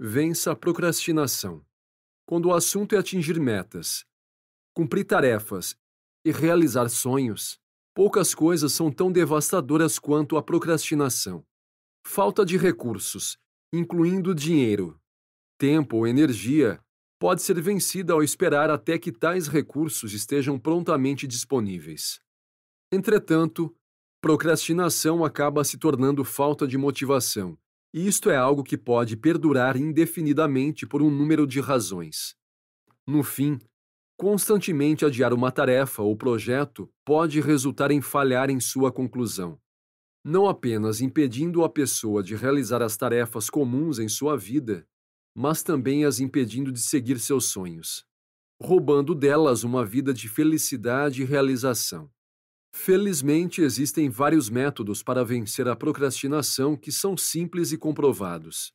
Vença a procrastinação. Quando o assunto é atingir metas, cumprir tarefas e realizar sonhos, poucas coisas são tão devastadoras quanto a procrastinação. Falta de recursos, incluindo dinheiro, tempo ou energia, pode ser vencida ao esperar até que tais recursos estejam prontamente disponíveis. Entretanto, procrastinação acaba se tornando falta de motivação e isto é algo que pode perdurar indefinidamente por um número de razões. No fim, constantemente adiar uma tarefa ou projeto pode resultar em falhar em sua conclusão, não apenas impedindo a pessoa de realizar as tarefas comuns em sua vida, mas também as impedindo de seguir seus sonhos, roubando delas uma vida de felicidade e realização. Felizmente, existem vários métodos para vencer a procrastinação que são simples e comprovados.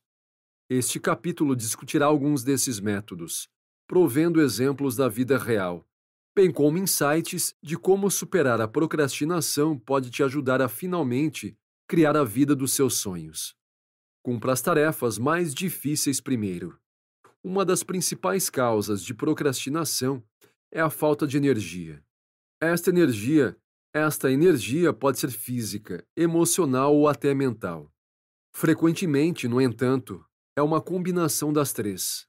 Este capítulo discutirá alguns desses métodos, provendo exemplos da vida real, bem como insights de como superar a procrastinação pode te ajudar a finalmente criar a vida dos seus sonhos. Cumpra as tarefas mais difíceis primeiro. Uma das principais causas de procrastinação é a falta de energia. Esta energia esta energia pode ser física, emocional ou até mental. Frequentemente, no entanto, é uma combinação das três.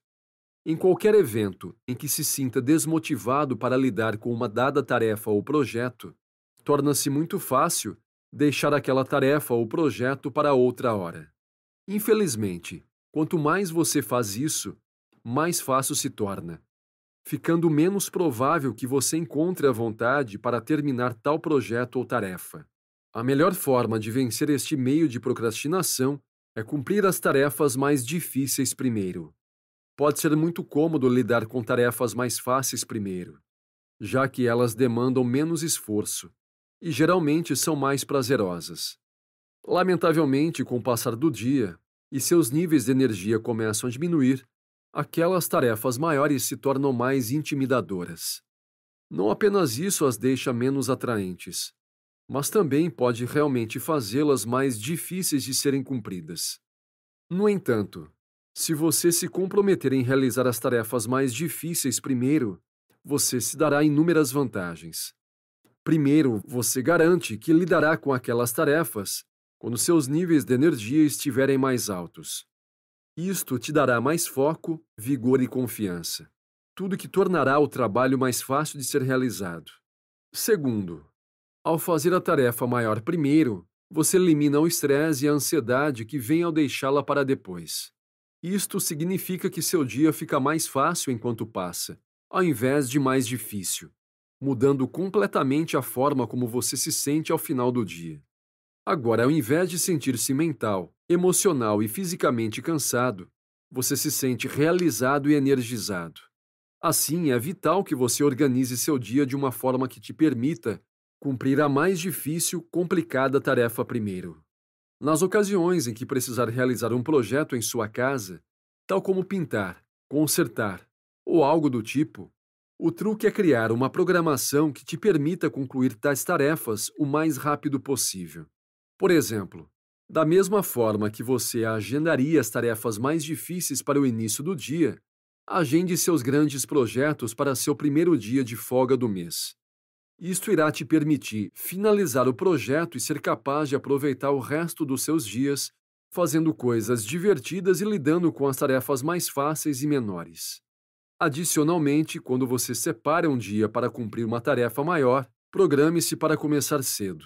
Em qualquer evento em que se sinta desmotivado para lidar com uma dada tarefa ou projeto, torna-se muito fácil deixar aquela tarefa ou projeto para outra hora. Infelizmente, quanto mais você faz isso, mais fácil se torna ficando menos provável que você encontre a vontade para terminar tal projeto ou tarefa. A melhor forma de vencer este meio de procrastinação é cumprir as tarefas mais difíceis primeiro. Pode ser muito cômodo lidar com tarefas mais fáceis primeiro, já que elas demandam menos esforço e geralmente são mais prazerosas. Lamentavelmente, com o passar do dia e seus níveis de energia começam a diminuir, aquelas tarefas maiores se tornam mais intimidadoras. Não apenas isso as deixa menos atraentes, mas também pode realmente fazê-las mais difíceis de serem cumpridas. No entanto, se você se comprometer em realizar as tarefas mais difíceis primeiro, você se dará inúmeras vantagens. Primeiro, você garante que lidará com aquelas tarefas quando seus níveis de energia estiverem mais altos. Isto te dará mais foco, vigor e confiança. Tudo que tornará o trabalho mais fácil de ser realizado. Segundo, ao fazer a tarefa maior primeiro, você elimina o estresse e a ansiedade que vem ao deixá-la para depois. Isto significa que seu dia fica mais fácil enquanto passa, ao invés de mais difícil, mudando completamente a forma como você se sente ao final do dia. Agora, ao invés de sentir-se mental, emocional e fisicamente cansado, você se sente realizado e energizado. Assim, é vital que você organize seu dia de uma forma que te permita cumprir a mais difícil, complicada tarefa primeiro. Nas ocasiões em que precisar realizar um projeto em sua casa, tal como pintar, consertar ou algo do tipo, o truque é criar uma programação que te permita concluir tais tarefas o mais rápido possível. Por exemplo, da mesma forma que você agendaria as tarefas mais difíceis para o início do dia, agende seus grandes projetos para seu primeiro dia de folga do mês. Isto irá te permitir finalizar o projeto e ser capaz de aproveitar o resto dos seus dias fazendo coisas divertidas e lidando com as tarefas mais fáceis e menores. Adicionalmente, quando você separa um dia para cumprir uma tarefa maior, programe-se para começar cedo.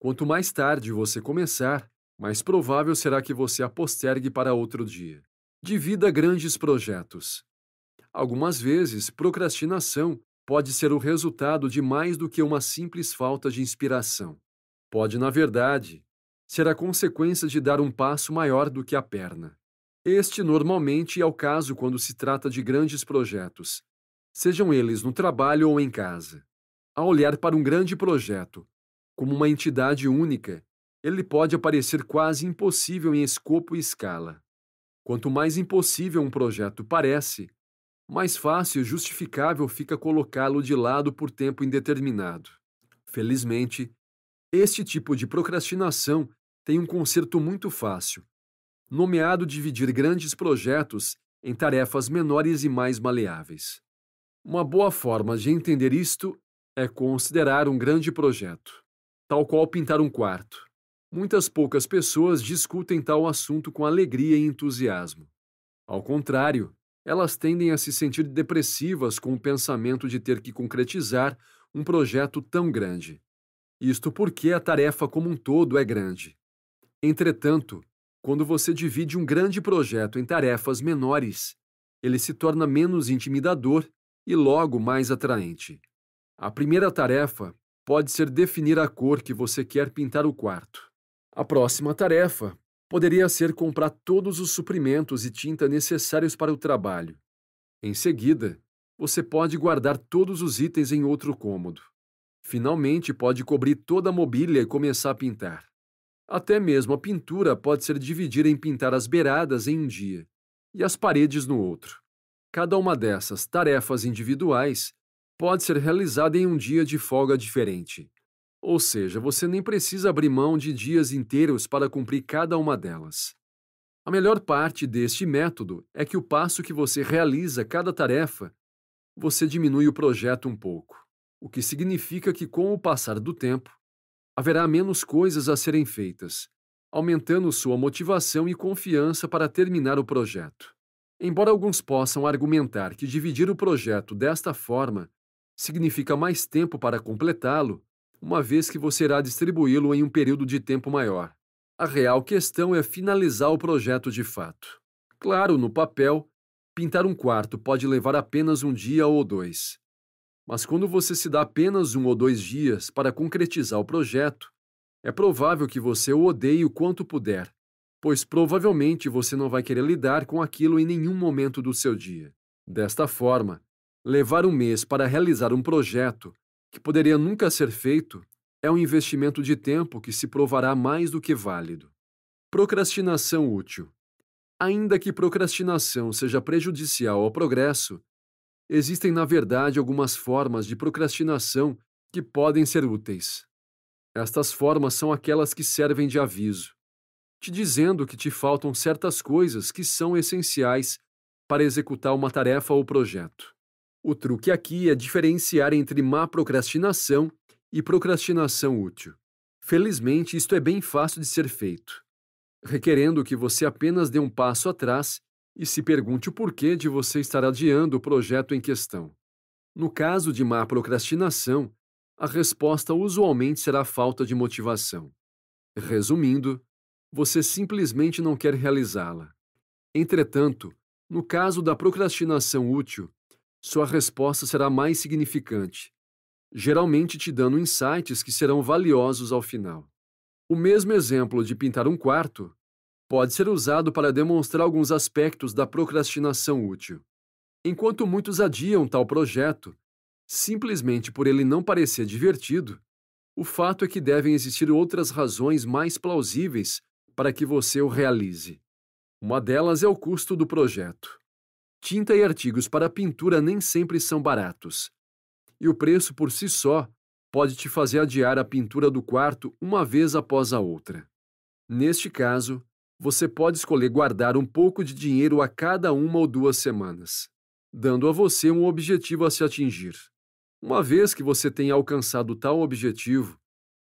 Quanto mais tarde você começar, mais provável será que você a postergue para outro dia. Divida grandes projetos. Algumas vezes, procrastinação pode ser o resultado de mais do que uma simples falta de inspiração. Pode, na verdade, ser a consequência de dar um passo maior do que a perna. Este normalmente é o caso quando se trata de grandes projetos, sejam eles no trabalho ou em casa. Ao olhar para um grande projeto, como uma entidade única, ele pode aparecer quase impossível em escopo e escala. Quanto mais impossível um projeto parece, mais fácil e justificável fica colocá-lo de lado por tempo indeterminado. Felizmente, este tipo de procrastinação tem um conserto muito fácil, nomeado dividir grandes projetos em tarefas menores e mais maleáveis. Uma boa forma de entender isto é considerar um grande projeto, tal qual pintar um quarto. Muitas poucas pessoas discutem tal assunto com alegria e entusiasmo. Ao contrário, elas tendem a se sentir depressivas com o pensamento de ter que concretizar um projeto tão grande. Isto porque a tarefa como um todo é grande. Entretanto, quando você divide um grande projeto em tarefas menores, ele se torna menos intimidador e logo mais atraente. A primeira tarefa pode ser definir a cor que você quer pintar o quarto. A próxima tarefa poderia ser comprar todos os suprimentos e tinta necessários para o trabalho. Em seguida, você pode guardar todos os itens em outro cômodo. Finalmente, pode cobrir toda a mobília e começar a pintar. Até mesmo a pintura pode ser dividida em pintar as beiradas em um dia e as paredes no outro. Cada uma dessas tarefas individuais pode ser realizada em um dia de folga diferente. Ou seja, você nem precisa abrir mão de dias inteiros para cumprir cada uma delas. A melhor parte deste método é que o passo que você realiza cada tarefa, você diminui o projeto um pouco, o que significa que com o passar do tempo, haverá menos coisas a serem feitas, aumentando sua motivação e confiança para terminar o projeto. Embora alguns possam argumentar que dividir o projeto desta forma significa mais tempo para completá-lo, uma vez que você irá distribuí-lo em um período de tempo maior. A real questão é finalizar o projeto de fato. Claro, no papel, pintar um quarto pode levar apenas um dia ou dois. Mas quando você se dá apenas um ou dois dias para concretizar o projeto, é provável que você o odeie o quanto puder, pois provavelmente você não vai querer lidar com aquilo em nenhum momento do seu dia. Desta forma, Levar um mês para realizar um projeto que poderia nunca ser feito é um investimento de tempo que se provará mais do que válido. Procrastinação útil. Ainda que procrastinação seja prejudicial ao progresso, existem na verdade algumas formas de procrastinação que podem ser úteis. Estas formas são aquelas que servem de aviso, te dizendo que te faltam certas coisas que são essenciais para executar uma tarefa ou projeto. O truque aqui é diferenciar entre má procrastinação e procrastinação útil. Felizmente, isto é bem fácil de ser feito, requerendo que você apenas dê um passo atrás e se pergunte o porquê de você estar adiando o projeto em questão. No caso de má procrastinação, a resposta usualmente será falta de motivação. Resumindo, você simplesmente não quer realizá-la. Entretanto, no caso da procrastinação útil, sua resposta será mais significante, geralmente te dando insights que serão valiosos ao final. O mesmo exemplo de pintar um quarto pode ser usado para demonstrar alguns aspectos da procrastinação útil. Enquanto muitos adiam tal projeto, simplesmente por ele não parecer divertido, o fato é que devem existir outras razões mais plausíveis para que você o realize. Uma delas é o custo do projeto. Tinta e artigos para pintura nem sempre são baratos. E o preço por si só pode te fazer adiar a pintura do quarto uma vez após a outra. Neste caso, você pode escolher guardar um pouco de dinheiro a cada uma ou duas semanas, dando a você um objetivo a se atingir. Uma vez que você tenha alcançado tal objetivo,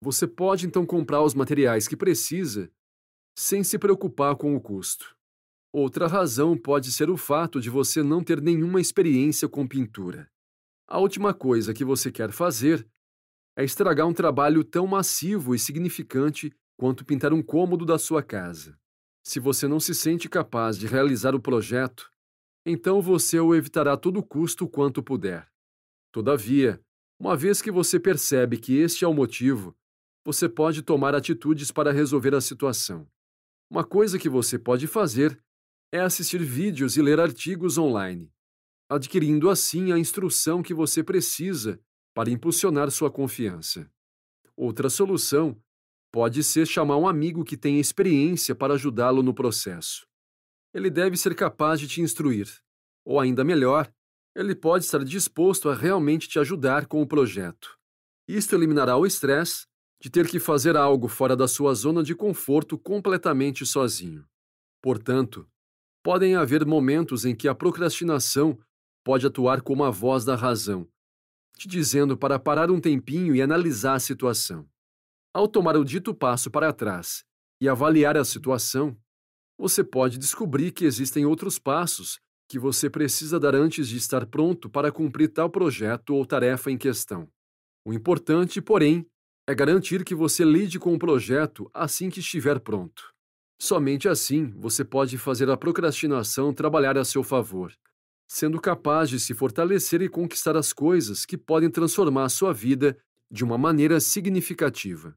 você pode então comprar os materiais que precisa sem se preocupar com o custo. Outra razão pode ser o fato de você não ter nenhuma experiência com pintura. A última coisa que você quer fazer é estragar um trabalho tão massivo e significante quanto pintar um cômodo da sua casa. Se você não se sente capaz de realizar o projeto, então você o evitará a todo custo quanto puder. Todavia, uma vez que você percebe que este é o motivo, você pode tomar atitudes para resolver a situação. Uma coisa que você pode fazer é assistir vídeos e ler artigos online, adquirindo assim a instrução que você precisa para impulsionar sua confiança. Outra solução pode ser chamar um amigo que tenha experiência para ajudá-lo no processo. Ele deve ser capaz de te instruir, ou ainda melhor, ele pode estar disposto a realmente te ajudar com o projeto. Isto eliminará o estresse de ter que fazer algo fora da sua zona de conforto completamente sozinho. Portanto, podem haver momentos em que a procrastinação pode atuar como a voz da razão, te dizendo para parar um tempinho e analisar a situação. Ao tomar o dito passo para trás e avaliar a situação, você pode descobrir que existem outros passos que você precisa dar antes de estar pronto para cumprir tal projeto ou tarefa em questão. O importante, porém, é garantir que você lide com o projeto assim que estiver pronto. Somente assim você pode fazer a procrastinação trabalhar a seu favor, sendo capaz de se fortalecer e conquistar as coisas que podem transformar sua vida de uma maneira significativa.